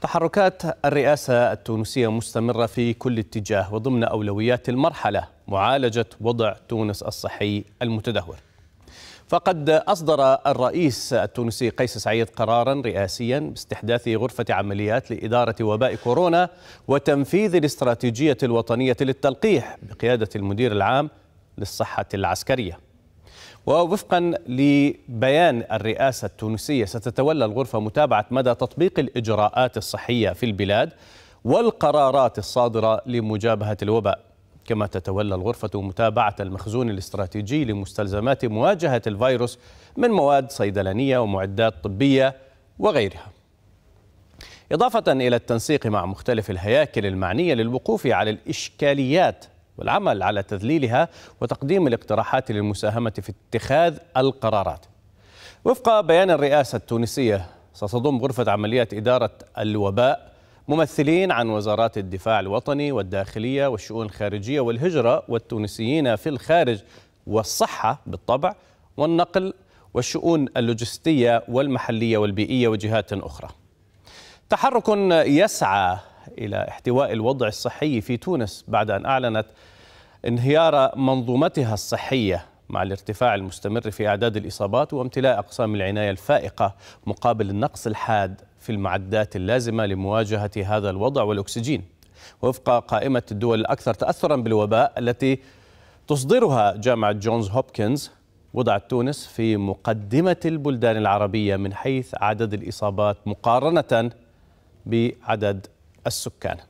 تحركات الرئاسة التونسية مستمرة في كل اتجاه وضمن أولويات المرحلة معالجة وضع تونس الصحي المتدهور فقد أصدر الرئيس التونسي قيس سعيد قرارا رئاسيا باستحداث غرفة عمليات لإدارة وباء كورونا وتنفيذ الاستراتيجية الوطنية للتلقيح بقيادة المدير العام للصحة العسكرية ووفقا لبيان الرئاسة التونسية ستتولى الغرفة متابعة مدى تطبيق الإجراءات الصحية في البلاد والقرارات الصادرة لمجابهة الوباء كما تتولى الغرفة متابعة المخزون الاستراتيجي لمستلزمات مواجهة الفيروس من مواد صيدلانية ومعدات طبية وغيرها إضافة إلى التنسيق مع مختلف الهياكل المعنية للوقوف على الإشكاليات والعمل على تذليلها وتقديم الاقتراحات للمساهمة في اتخاذ القرارات وفق بيان الرئاسة التونسية ستضم غرفة عمليات إدارة الوباء ممثلين عن وزارات الدفاع الوطني والداخلية والشؤون الخارجية والهجرة والتونسيين في الخارج والصحة بالطبع والنقل والشؤون اللوجستية والمحلية والبيئية وجهات أخرى تحرك يسعى إلى احتواء الوضع الصحي في تونس بعد أن أعلنت انهيار منظومتها الصحية مع الارتفاع المستمر في أعداد الإصابات وامتلاء أقسام العناية الفائقة مقابل النقص الحاد في المعدات اللازمة لمواجهة هذا الوضع والأكسجين وفق قائمة الدول الأكثر تأثرا بالوباء التي تصدرها جامعة جونز هوبكنز وضعت تونس في مقدمة البلدان العربية من حيث عدد الإصابات مقارنة بعدد السكان